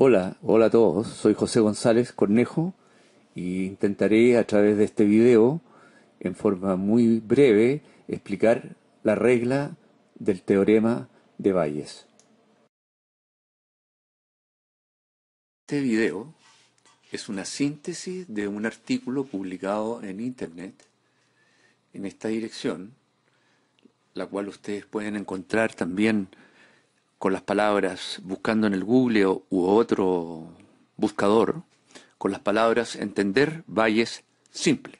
Hola, hola a todos, soy José González Cornejo y intentaré a través de este video, en forma muy breve, explicar la regla del teorema de Bayes. Este video es una síntesis de un artículo publicado en Internet en esta dirección, la cual ustedes pueden encontrar también con las palabras buscando en el Google u otro buscador, con las palabras entender valles simple.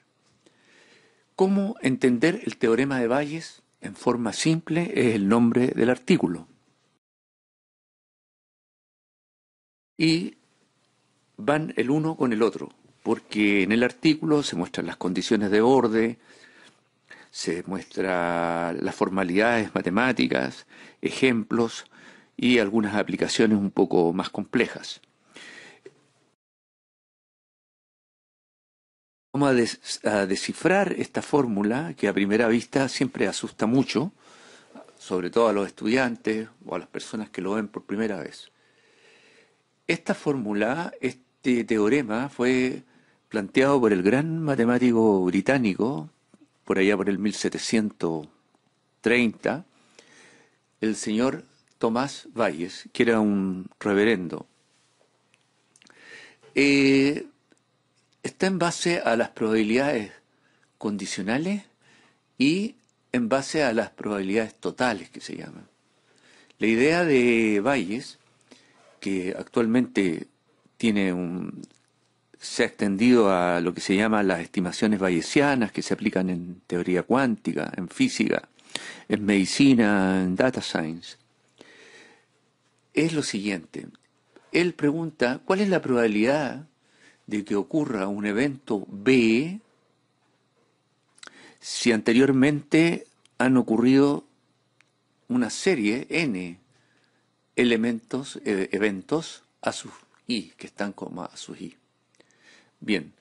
¿Cómo entender el teorema de valles en forma simple es el nombre del artículo? Y van el uno con el otro, porque en el artículo se muestran las condiciones de orden, se muestran las formalidades matemáticas, ejemplos, y algunas aplicaciones un poco más complejas. Vamos a, descifrar esta fórmula que a primera vista siempre asusta mucho, sobre todo a los estudiantes o a las personas que lo ven por primera vez. Esta fórmula, este teorema, fue planteado por el gran matemático británico, por allá por el 1730, el señor Tomás Valles, que era un reverendo, eh, está en base a las probabilidades condicionales y en base a las probabilidades totales que se llaman. La idea de Valles, que actualmente tiene un, se ha extendido a lo que se llama las estimaciones bayesianas, que se aplican en teoría cuántica, en física, en medicina, en data science, es lo siguiente. Él pregunta, ¿cuál es la probabilidad de que ocurra un evento B si anteriormente han ocurrido una serie N elementos, e, eventos a sus I, que están como a sus I? Bien,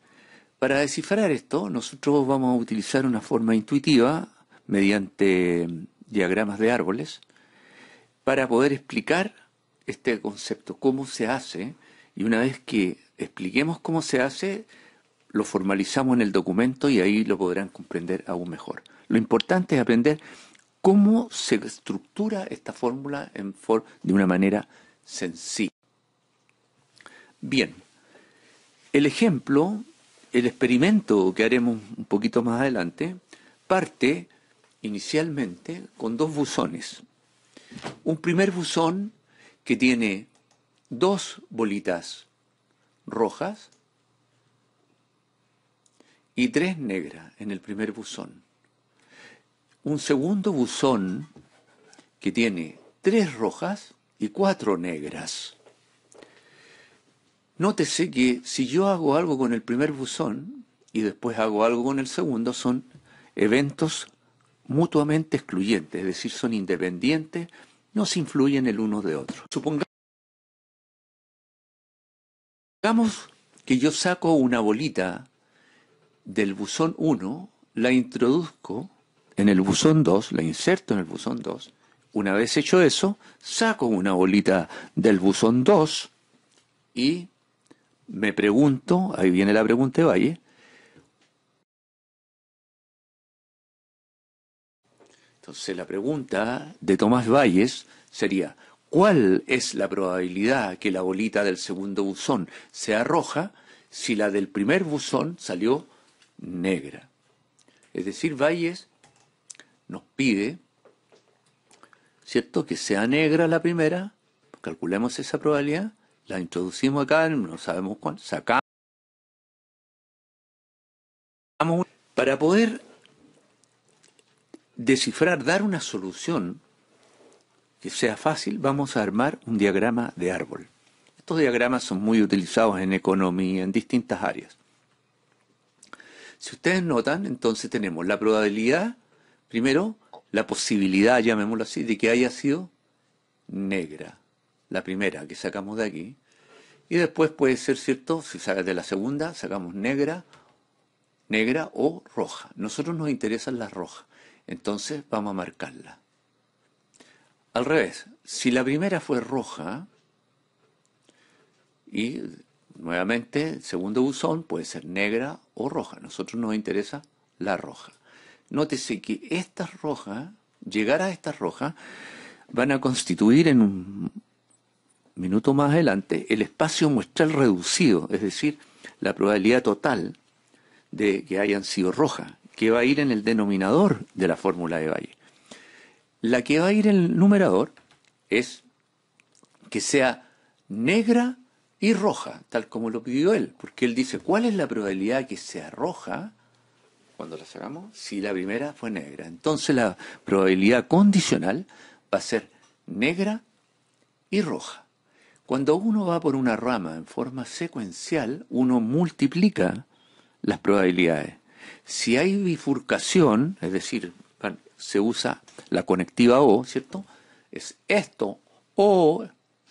para descifrar esto, nosotros vamos a utilizar una forma intuitiva mediante diagramas de árboles para poder explicar este concepto, cómo se hace, y una vez que expliquemos cómo se hace, lo formalizamos en el documento y ahí lo podrán comprender aún mejor. Lo importante es aprender cómo se estructura esta fórmula de una manera sencilla. Bien, el ejemplo, el experimento que haremos un poquito más adelante, parte inicialmente con dos buzones. Un primer buzón que tiene dos bolitas rojas y tres negras en el primer buzón. Un segundo buzón que tiene tres rojas y cuatro negras. Nótese que si yo hago algo con el primer buzón y después hago algo con el segundo, son eventos mutuamente excluyentes, es decir, son independientes no se influyen el uno de otro. Supongamos que yo saco una bolita del buzón 1, la introduzco en el buzón 2, la inserto en el buzón 2. Una vez hecho eso, saco una bolita del buzón 2 y me pregunto, ahí viene la pregunta de Valle, Entonces la pregunta de Tomás Valles sería, ¿cuál es la probabilidad que la bolita del segundo buzón sea roja si la del primer buzón salió negra? Es decir, Valles nos pide, ¿cierto?, que sea negra la primera, calculemos esa probabilidad, la introducimos acá, no sabemos cuánto, sacamos. Para poder descifrar, dar una solución que sea fácil, vamos a armar un diagrama de árbol. Estos diagramas son muy utilizados en economía, en distintas áreas. Si ustedes notan, entonces tenemos la probabilidad, primero, la posibilidad, llamémoslo así, de que haya sido negra, la primera que sacamos de aquí. Y después puede ser cierto, si sacas de la segunda, sacamos negra, negra o roja. Nosotros nos interesan las rojas. Entonces vamos a marcarla. Al revés, si la primera fue roja, y nuevamente el segundo buzón puede ser negra o roja, a nosotros nos interesa la roja. Nótese que estas rojas, llegar a estas rojas, van a constituir en un minuto más adelante el espacio muestral reducido, es decir, la probabilidad total de que hayan sido rojas que va a ir en el denominador de la fórmula de Bayes. La que va a ir en el numerador es que sea negra y roja, tal como lo pidió él, porque él dice, ¿cuál es la probabilidad que sea roja cuando la sacamos Si la primera fue negra. Entonces la probabilidad condicional va a ser negra y roja. Cuando uno va por una rama en forma secuencial, uno multiplica las probabilidades. Si hay bifurcación, es decir, se usa la conectiva O, ¿cierto? Es esto o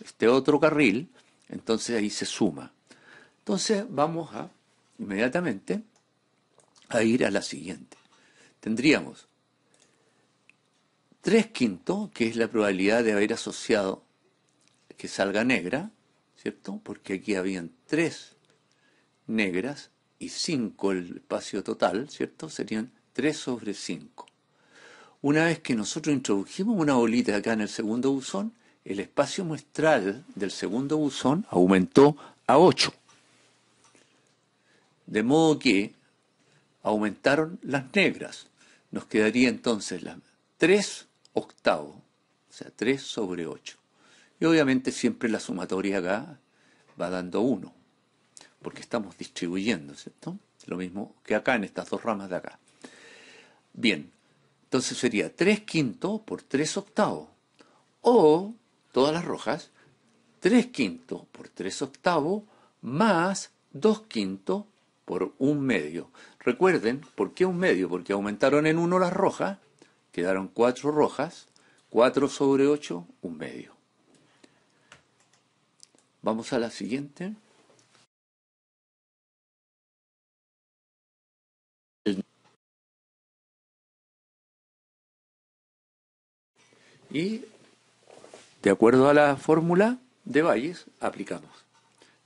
este otro carril, entonces ahí se suma. Entonces vamos a inmediatamente a ir a la siguiente. Tendríamos 3 quintos, que es la probabilidad de haber asociado que salga negra, ¿cierto? Porque aquí habían tres negras y 5 el espacio total, ¿cierto? Serían 3 sobre 5. Una vez que nosotros introdujimos una bolita acá en el segundo buzón, el espacio muestral del segundo buzón aumentó a 8. De modo que aumentaron las negras. Nos quedaría entonces 3 octavos, o sea, 3 sobre 8. Y obviamente siempre la sumatoria acá va dando 1 porque estamos distribuyendo, ¿cierto? Lo mismo que acá en estas dos ramas de acá. Bien, entonces sería 3 quinto por 3 octavos. O, todas las rojas, 3 quinto por 3 octavos más 2 quinto por 1 medio. Recuerden, ¿por qué un medio? Porque aumentaron en 1 las rojas, quedaron 4 rojas, 4 sobre 8, 1 medio. Vamos a la siguiente. Y de acuerdo a la fórmula de Bayes, aplicamos.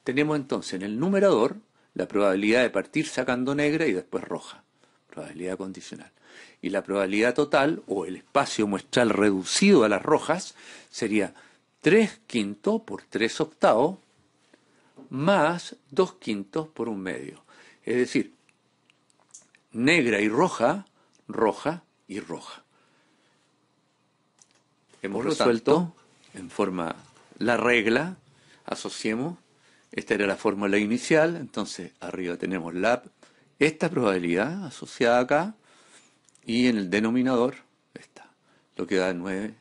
Tenemos entonces en el numerador la probabilidad de partir sacando negra y después roja, probabilidad condicional. Y la probabilidad total o el espacio muestral reducido a las rojas sería 3 quintos por 3 octavos más 2 quintos por un medio. Es decir, negra y roja, roja y roja. Hemos resuelto en forma la regla, asociemos, esta era la fórmula inicial, entonces arriba tenemos la, esta probabilidad asociada acá y en el denominador está, lo que da 9